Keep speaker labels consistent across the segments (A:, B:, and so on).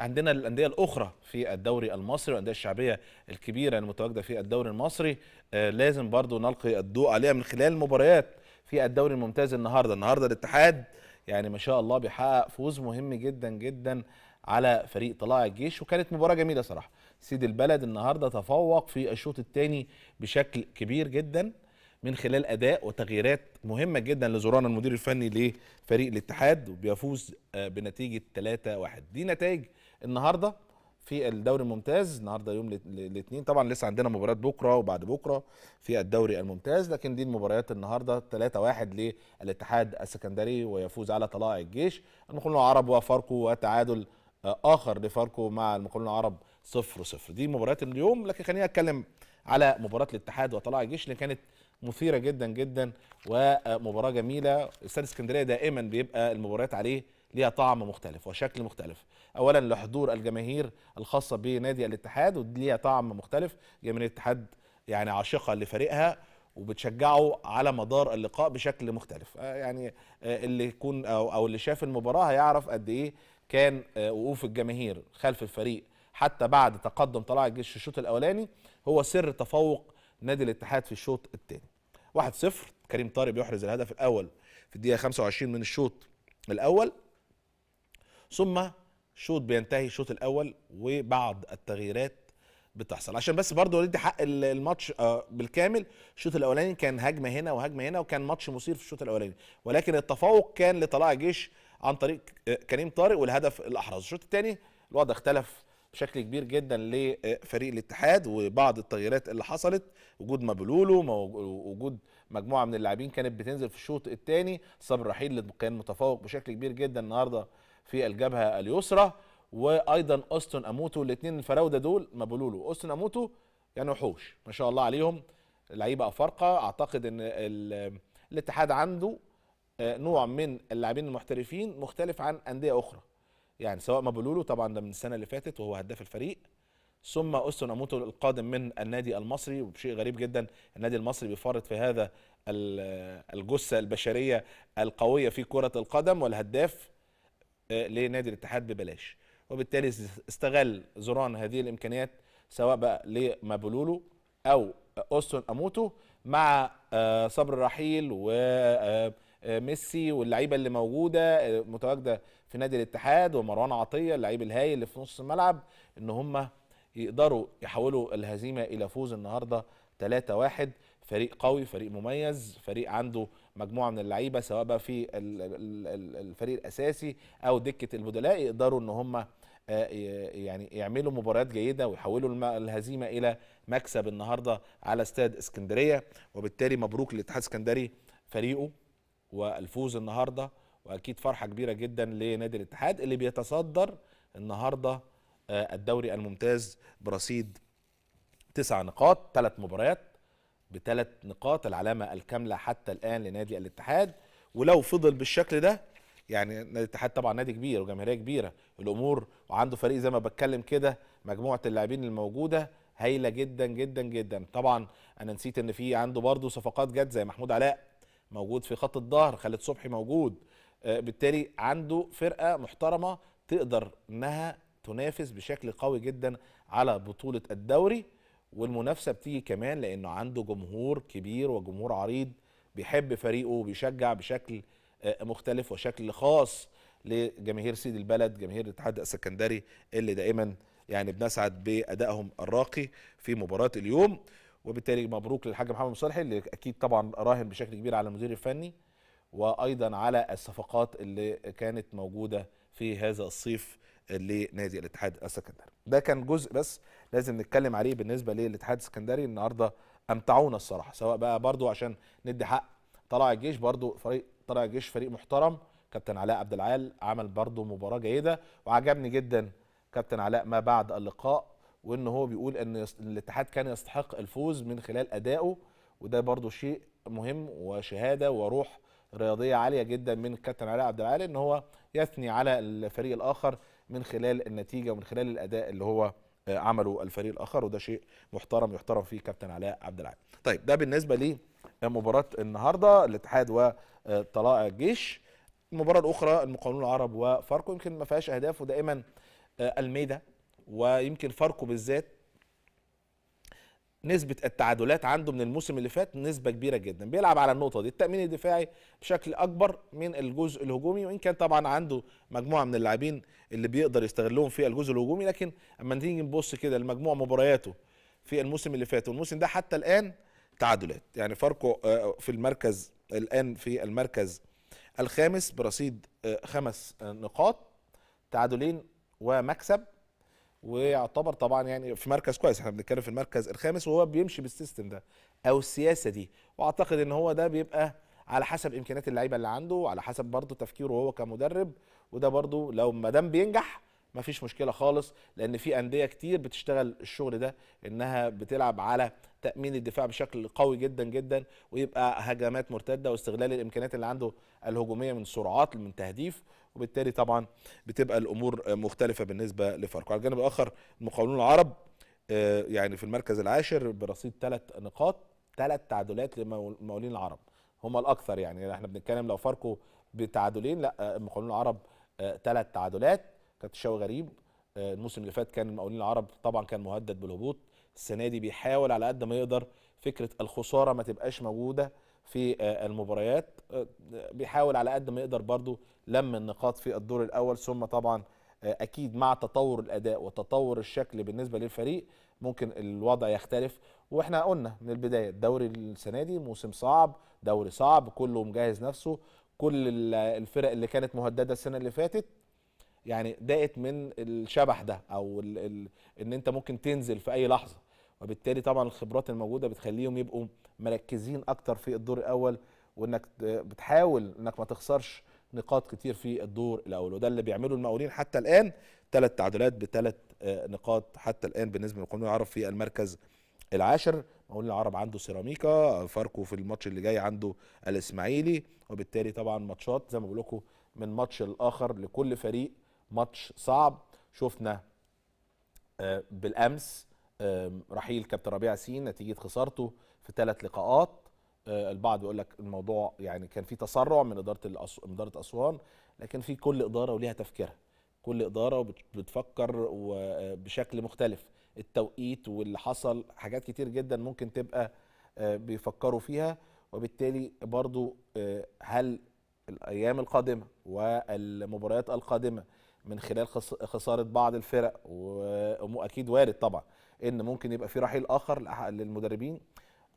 A: عندنا الانديه الاخرى في الدوري المصري والانديه الشعبيه الكبيره يعني المتواجده في الدوري المصري آه، لازم برضو نلقي الضوء عليها من خلال المباريات في الدوري الممتاز النهارده النهارده الاتحاد يعني ما شاء الله بيحقق فوز مهم جدا جدا على فريق طلائع الجيش وكانت مباراه جميله صراحه سيد البلد النهارده تفوق في الشوط الثاني بشكل كبير جدا من خلال اداء وتغييرات مهمه جدا لزوران المدير الفني لفريق الاتحاد وبيفوز آه، بنتيجه 3-1 دي نتائج النهارده في الدوري الممتاز النهارده يوم الاثنين طبعا لسه عندنا مباريات بكره وبعد بكره في الدوري الممتاز لكن دي المباريات النهارده 3-1 للاتحاد السكندري ويفوز على طلائع الجيش المقاولون العرب وفاركو وتعادل آه، اخر لفاركو مع المقاولون العرب 0-0 دي مباريات اليوم لكن خلينا اتكلم على مباراه الاتحاد وطلائع الجيش اللي كانت مثيره جدا جدا ومباراه جميله استاد اسكندريه دائما بيبقى المباريات عليه ليها طعم مختلف وشكل مختلف اولا لحضور الجماهير الخاصه بنادي الاتحاد وليها طعم مختلف جماهير الاتحاد يعني عاشقه لفريقها وبتشجعه على مدار اللقاء بشكل مختلف آه، يعني آه، اللي يكون او اللي شاف المباراه هيعرف قد ايه كان آه، وقوف الجماهير خلف الفريق حتى بعد تقدم طلائع الجيش في الشوط الاولاني هو سر تفوق نادي الاتحاد في الشوط الثاني 1-0 كريم طارق بيحرز الهدف الاول في الدقيقه 25 من الشوط الاول ثم شوط بينتهي الشوط الاول وبعض التغييرات بتحصل عشان بس برضه ندي حق الماتش آه، بالكامل الشوط الاولاني كان هجمه هنا وهجمه هنا وكان ماتش مثير في الشوط الاولاني ولكن التفوق كان لطلائع جيش عن طريق آه، كريم طارق والهدف الاحرز الشوط الثاني الوضع اختلف بشكل كبير جدا لفريق الاتحاد وبعض التغييرات اللي حصلت وجود مابلولو وجود مجموعه من اللاعبين كانت بتنزل في الشوط الثاني صبر رحيل اللي كان متفوق بشكل كبير جدا النهارده في الجبهه اليسرى وايضا اوستن اموتو الاثنين الفراوده دول مابلولو واوستن اموتو يعني وحوش ما شاء الله عليهم لعيبه افارقه اعتقد ان الاتحاد عنده آه، نوع من اللاعبين المحترفين مختلف عن انديه اخرى يعني سواء مابولولو طبعا ده من السنه اللي فاتت وهو هداف الفريق ثم أستون أموتو القادم من النادي المصري وبشيء غريب جدا النادي المصري بيفرط في هذا الجثة البشرية القوية في كرة القدم والهداف آه، لنادي الاتحاد ببلاش وبالتالي استغل زوران هذه الإمكانيات سواء بقى لمابولولو أو أستون أموتو مع آه، صبر رحيل و آه، آه، ميسي واللعيبه اللي موجوده آه، متواجده في نادي الاتحاد ومروان عطيه اللعيب الهايل اللي في نص الملعب ان هم يقدروا يحولوا الهزيمه الى فوز النهارده 3-1 فريق قوي فريق مميز فريق عنده مجموعه من اللعيبه سواء بقى في الفريق الاساسي او دكه البدلاء يقدروا ان هم آه، يعني يعملوا مباريات جيده ويحولوا الهزيمه الى مكسب النهارده على استاد اسكندريه وبالتالي مبروك للاتحاد الاسكندري فريقه والفوز النهارده واكيد فرحه كبيره جدا لنادي الاتحاد اللي بيتصدر النهارده آه، الدوري الممتاز برصيد تسع نقاط ثلاث مباريات بثلاث نقاط العلامه الكامله حتى الان لنادي الاتحاد ولو فضل بالشكل ده يعني نادي الاتحاد طبعا نادي كبير وجماهيريه كبيره الامور وعنده فريق زي ما بتكلم كده مجموعه اللاعبين الموجوده هايله جدا جدا جدا طبعا انا نسيت ان في عنده برضه صفقات جت زي محمود علاء موجود في خط الظهر خالد صبحي موجود آه، بالتالي عنده فرقه محترمه تقدر انها تنافس بشكل قوي جدا على بطوله الدوري والمنافسه بتيجي كمان لانه عنده جمهور كبير وجمهور عريض بيحب فريقه وبيشجع بشكل آه، مختلف وشكل خاص لجماهير سيد البلد جماهير الاتحاد السكندري اللي دائما يعني بنسعد بادائهم الراقي في مباراه اليوم وبالتالي مبروك للحاج محمد صالحي اللي اكيد طبعا راهن بشكل كبير على المدير الفني وايضا على الصفقات اللي كانت موجوده في هذا الصيف لنادي الاتحاد السكندري ده كان جزء بس لازم نتكلم عليه بالنسبه للاتحاد السكندري النهارده امتعونا الصراحه سواء بقى برضو عشان ندي حق طلع الجيش برضو فريق طلع الجيش فريق محترم كابتن علاء عبد العال عمل برضو مباراه جيده وعجبني جدا كابتن علاء ما بعد اللقاء وان هو بيقول ان الاتحاد كان يستحق الفوز من خلال ادائه وده برضو شيء مهم وشهاده وروح رياضيه عاليه جدا من كابتن علاء عبد العال ان هو يثني على الفريق الاخر من خلال النتيجه ومن خلال الاداء اللي هو آه، عمله الفريق الاخر وده شيء محترم يحترم فيه كابتن علاء عبد العال. طيب ده بالنسبه لمباراه النهارده الاتحاد وطلائع آه، الجيش. المباراه الاخرى المقاولون العرب وفاركو يمكن ما فيهاش اهداف ودائما آه، الميدا ويمكن فاركو بالذات نسبة التعادلات عنده من الموسم اللي فات نسبة كبيرة جدا بيلعب على النقطة دي التأمين الدفاعي بشكل أكبر من الجزء الهجومي وإن كان طبعا عنده مجموعة من اللاعبين اللي بيقدر يستغلهم في الجزء الهجومي لكن أما نيجي نبص كده لمجموع مبارياته في الموسم اللي فات والموسم ده حتى الآن تعادلات يعني فاركو آه، في المركز الآن في المركز الخامس برصيد آه، خمس آه، نقاط تعادلين ومكسب ويعتبر طبعا يعني في مركز كويس احنا بنتكلم في المركز الخامس وهو بيمشي بالسيستم ده او السياسه دي واعتقد ان هو ده بيبقى على حسب امكانيات اللعيبه اللي عنده وعلى حسب برضه تفكيره هو كمدرب وده برضه لو ما دام بينجح مفيش مشكله خالص لان في انديه كتير بتشتغل الشغل ده انها بتلعب على تامين الدفاع بشكل قوي جدا جدا ويبقى هجمات مرتده واستغلال الامكانيات اللي عنده الهجوميه من سرعات من تهديف وبالتالي طبعا بتبقى الامور مختلفه بالنسبه لفاركو على الجانب الاخر المقاولون العرب آه، يعني في المركز العاشر برصيد ثلاث نقاط ثلاث تعادلات للمقاولين العرب هم الاكثر يعني،, يعني احنا بنتكلم لو فاركو بتعادلين لا آه، المقاولون العرب آه، ثلاث تعادلات كانت الشوي غريب الموسم اللي فات كان المقاولين العرب طبعا كان مهدد بالهبوط السنه دي بيحاول على قد ما يقدر فكره الخساره ما تبقاش موجوده في آه، المباريات آه، بيحاول على قد ما يقدر برضو لم النقاط في الدور الاول ثم طبعا آه، اكيد مع تطور الاداء وتطور الشكل بالنسبه للفريق ممكن الوضع يختلف واحنا قلنا من البدايه الدوري السنه دي موسم صعب دوري صعب كله مجهز نفسه كل الفرق اللي كانت مهدده السنه اللي فاتت يعني ضاقت من الشبح ده او ال ال ان انت ممكن تنزل في اي لحظه وبالتالي طبعا الخبرات الموجوده بتخليهم يبقوا مركزين اكتر في الدور الاول وانك بتحاول انك ما تخسرش نقاط كتير في الدور الاول وده اللي بيعمله المقاولين حتى الان ثلاث تعادلات بثلاث آه، نقاط حتى الان بالنسبه للمقاولين العرب في المركز العاشر مقاولين العرب عنده سيراميكا فاركو في الماتش اللي جاي عنده الاسماعيلي وبالتالي طبعا ماتشات زي ما بقول لكم من ماتش الاخر لكل فريق ماتش صعب شفنا آه، بالامس رحيل كابتن ربيع سين نتيجه خسارته في ثلاث لقاءات آه، البعض بيقول لك الموضوع يعني كان في تسرع من اداره من اداره اسوان لكن في كل اداره وليها تفكيرها كل اداره بتفكر آه، بشكل مختلف التوقيت واللي حصل حاجات كتير جدا ممكن تبقى آه، بيفكروا فيها وبالتالي برضو هل الايام القادمه والمباريات القادمه من خلال خساره بعض الفرق واكيد وارد طبعا ان ممكن يبقى في رحيل اخر للمدربين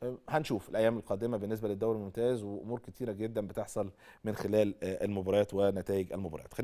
A: أه، هنشوف الايام القادمه بالنسبه للدوري الممتاز وامور كتيره جدا بتحصل من خلال آه، المباريات ونتائج المباريات